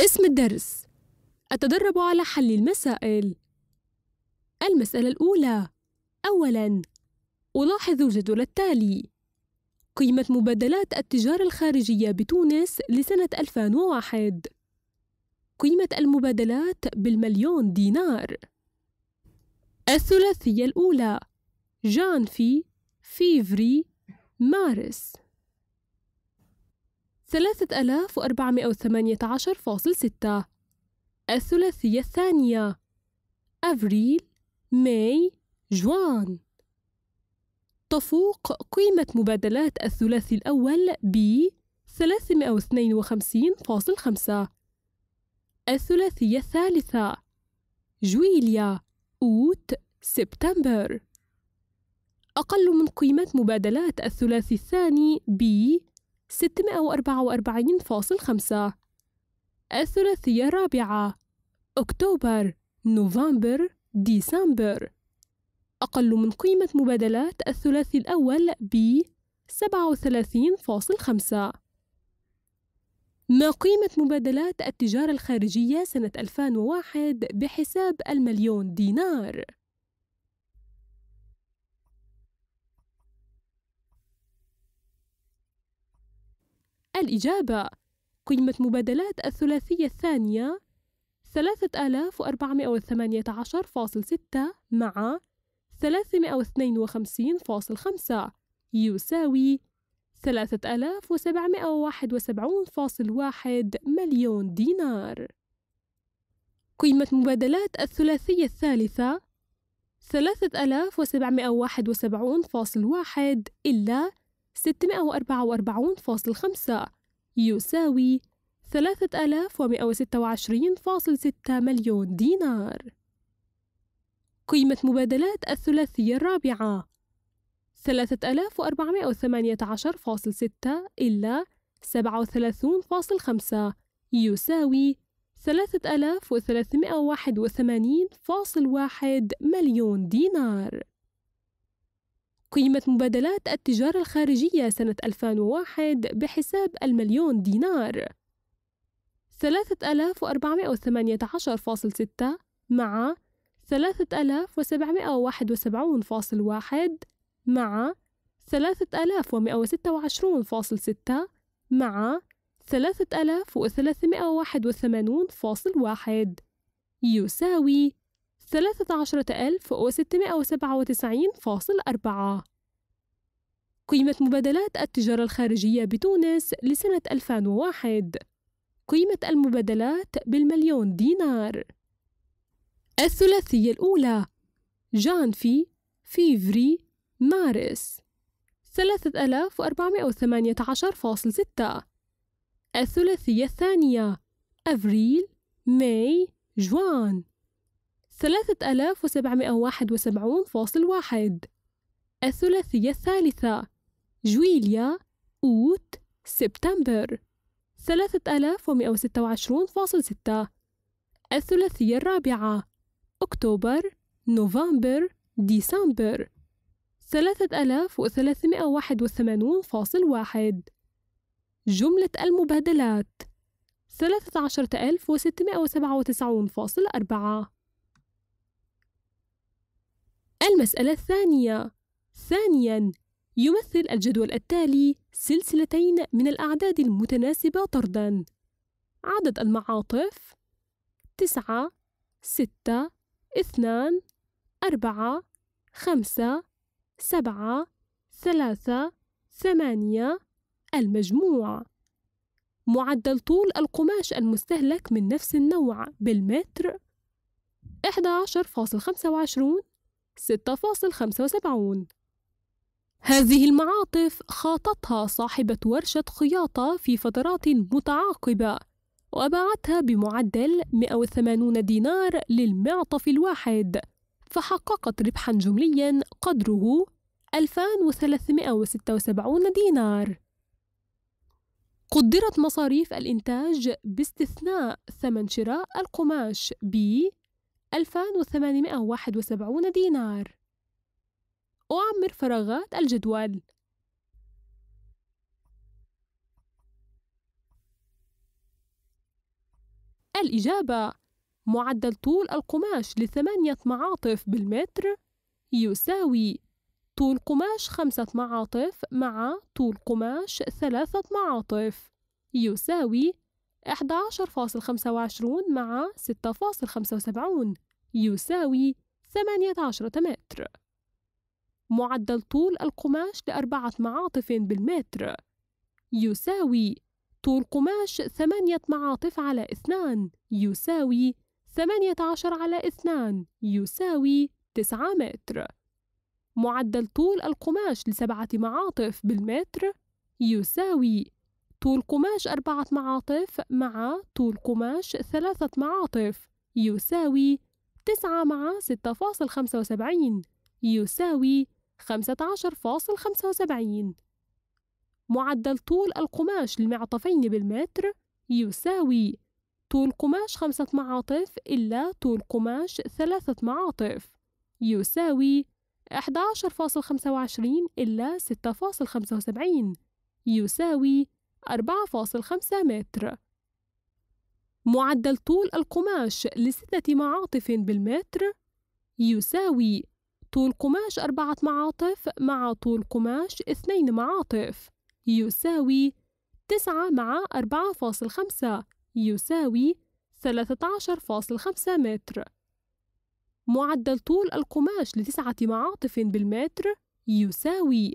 اسم الدرس أتدرب على حل المسائل المسألة الأولى أولاً ألاحظ الجدول التالي قيمة مبادلات التجارة الخارجية بتونس لسنة 2001 قيمة المبادلات بالمليون دينار الثلاثية الأولى جانفي فيفري مارس 3418.6 الثلاثية الثانية أفريل ماي جوان تفوق قيمة مبادلات الثلاثي الأول ب 352.5 الثلاثية الثالثة جويليا أوت سبتمبر أقل من قيمة مبادلات الثلاثي الثاني ب 644.5 الثلاثية الرابعة أكتوبر نوفمبر ديسمبر أقل من قيمة مبادلات الثلاثي الأول ب 37.5 ما قيمة مبادلات التجارة الخارجية سنة 2001 بحساب المليون دينار؟ الإجابة قيمة مبادلات الثلاثية الثانية 3418.6 مع 352.5 يساوي 3771.1 مليون دينار قيمة مبادلات الثلاثية الثالثة 3771.1 إلا 644.5 يساوي 3126.6 مليون دينار قيمة مبادلات الثلاثية الرابعة 3418.6 إلا 37.5 يساوي 3381.1 مليون دينار قيمة مبادلات التجارة الخارجية سنة 2001 بحساب المليون دينار 3418.6 مع 3771.1 مع 3126.6 مع 3381.1 يساوي 13697.4 قيمة مبادلات التجارة الخارجية بتونس لسنة 2001 قيمة المبادلات بالمليون دينار الثلاثية الأولى جانفي فيفري مارس 3418.6 الثلاثية الثانية أفريل ماي جوان 3771.1 الثلاثية الثالثة جويليا أوت سبتمبر 3126.6 الثلاثية الرابعة أكتوبر نوفمبر ديسمبر 3381.1 جملة المبادلات 13697.4 المسألة الثانية ثانياً يمثل الجدول التالي سلسلتين من الأعداد المتناسبة طرداً عدد المعاطف تسعة ستة اثنان أربعة خمسة سبعة ثلاثة ثمانية المجموع معدل طول القماش المستهلك من نفس النوع بالمتر 11.25 فاصل خمسة وعشرون 6.75 هذه المعاطف خاطتها صاحبة ورشة خياطة في فترات متعاقبة وباعتها بمعدل 180 دينار للمعطف الواحد فحققت ربحا جمليا قدره 2376 دينار قدرت مصاريف الإنتاج باستثناء ثمن شراء القماش ب 2871 دينار أعمر فراغات الجدول الإجابة معدل طول القماش لثمانية معاطف بالمتر يساوي طول قماش خمسة معاطف مع طول قماش ثلاثة معاطف يساوي 11.25 مع 6.75 يساوي 18 متر معدل طول القماش لأربعة معاطف بالمتر يساوي طول قماش ثمانية معاطف على اثنان يساوي ثمانية عشر على اثنان يساوي تسعة متر معدل طول القماش لسبعة معاطف بالمتر يساوي طول قماش أربعة معاطف مع طول قماش ثلاثة معاطف يساوي تسعة مع ستة فاصل خمسة وسبعين يساوي خمسة عشر فاصل خمسة وسبعين معدل طول القماش المعطفين بالمتر يساوي طول قماش خمسة معاطف إلا طول قماش ثلاثة معاطف يساوي 11.25 إلا 6.75 يساوي 4.5 متر معدل طول القماش لستة معاطف بالمتر يساوي طول قماش أربعة معاطف مع طول قماش اثنين معاطف يساوي تسعة مع أربعة فاصل خمسة يساوي ثلاثة عشر فاصل خمسة متر معدل طول القماش لتسعة معاطف بالمتر يساوي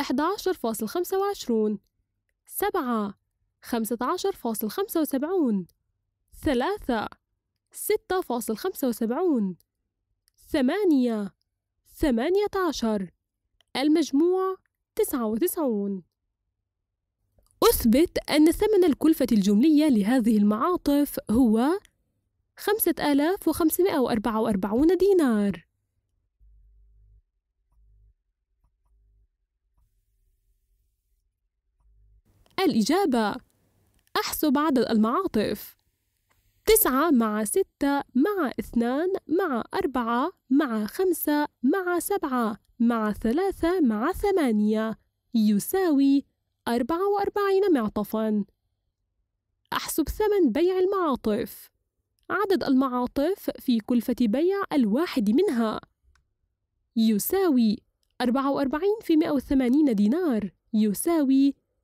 11.25 سبعة خمسة عشر فاصل خمسة وسبعون ثلاثة ستة فاصل خمسة وسبعون ثمانية ثمانية عشر المجموع تسعة وتسعون أثبت أن ثمن الكلفة الجملية لهذه المعاطف هو خمسة آلاف وخمسمائة وأربعة وأربعون دينار الإجابة أحسب عدد المعاطف تسعة مع ستة مع اثنان مع أربعة مع خمسة مع سبعة مع ثلاثة مع ثمانية يساوي أربعة وأربعين معطفا أحسب ثمن بيع المعاطف عدد المعاطف في كلفة بيع الواحد منها يساوي وأربعين في وثمانين دينار يساوي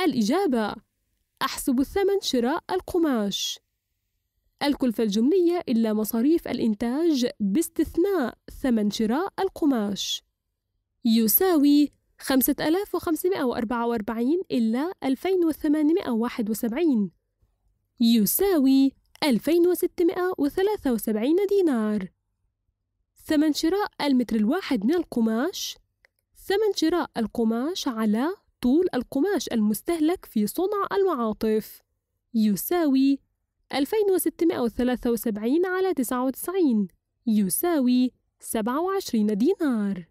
الإجابة أحسب الثمن شراء القماش الكلفة الجملية إلا مصاريف الإنتاج باستثناء ثمن شراء القماش يساوي 5544 إلا 2871 يساوي 2673 دينار ثمن شراء المتر الواحد من القماش ثمن شراء القماش على طول القماش المستهلك في صنع المعاطف يساوي 2673 على 99 يساوي 27 دينار